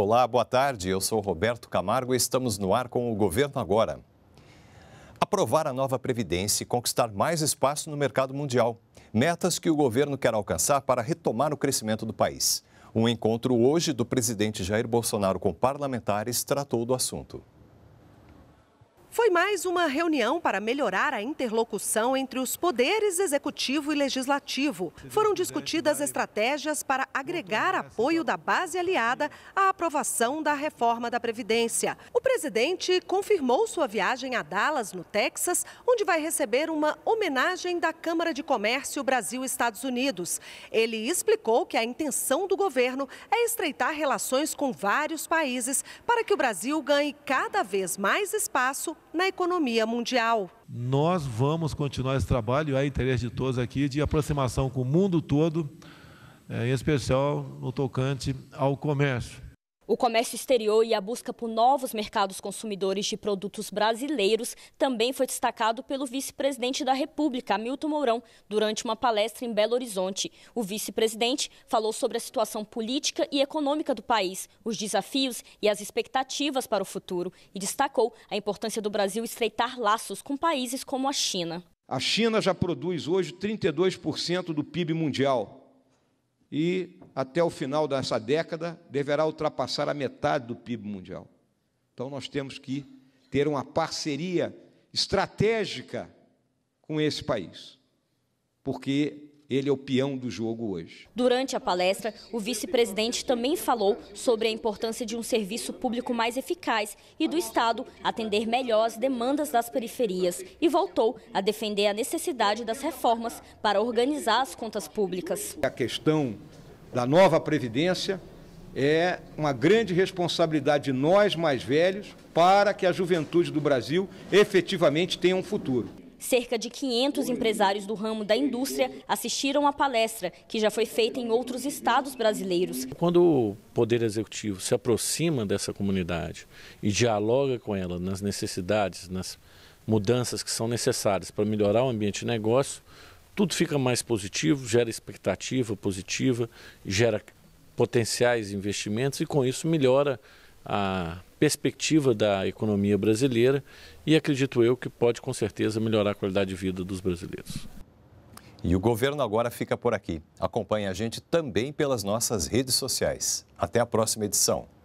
Olá, boa tarde. Eu sou Roberto Camargo e estamos no ar com o Governo Agora. Aprovar a nova Previdência e conquistar mais espaço no mercado mundial. Metas que o governo quer alcançar para retomar o crescimento do país. Um encontro hoje do presidente Jair Bolsonaro com parlamentares tratou do assunto. Foi mais uma reunião para melhorar a interlocução entre os poderes executivo e legislativo. Foram discutidas estratégias para agregar apoio da base aliada à aprovação da reforma da Previdência. O presidente confirmou sua viagem a Dallas, no Texas, onde vai receber uma homenagem da Câmara de Comércio Brasil-Estados Unidos. Ele explicou que a intenção do governo é estreitar relações com vários países para que o Brasil ganhe cada vez mais espaço na economia mundial. Nós vamos continuar esse trabalho, é interesse de todos aqui, de aproximação com o mundo todo, eh, em especial no tocante ao comércio. O comércio exterior e a busca por novos mercados consumidores de produtos brasileiros também foi destacado pelo vice-presidente da República, Hamilton Mourão, durante uma palestra em Belo Horizonte. O vice-presidente falou sobre a situação política e econômica do país, os desafios e as expectativas para o futuro e destacou a importância do Brasil estreitar laços com países como a China. A China já produz hoje 32% do PIB mundial e até o final dessa década, deverá ultrapassar a metade do PIB mundial. Então, nós temos que ter uma parceria estratégica com esse país, porque ele é o peão do jogo hoje. Durante a palestra, o vice-presidente também falou sobre a importância de um serviço público mais eficaz e do Estado atender melhor as demandas das periferias e voltou a defender a necessidade das reformas para organizar as contas públicas. A questão da nova Previdência é uma grande responsabilidade de nós mais velhos para que a juventude do Brasil efetivamente tenha um futuro. Cerca de 500 empresários do ramo da indústria assistiram à palestra, que já foi feita em outros estados brasileiros. Quando o Poder Executivo se aproxima dessa comunidade e dialoga com ela nas necessidades, nas mudanças que são necessárias para melhorar o ambiente de negócio, tudo fica mais positivo, gera expectativa positiva, gera potenciais investimentos e com isso melhora a perspectiva da economia brasileira e acredito eu que pode com certeza melhorar a qualidade de vida dos brasileiros. E o governo agora fica por aqui. Acompanhe a gente também pelas nossas redes sociais. Até a próxima edição.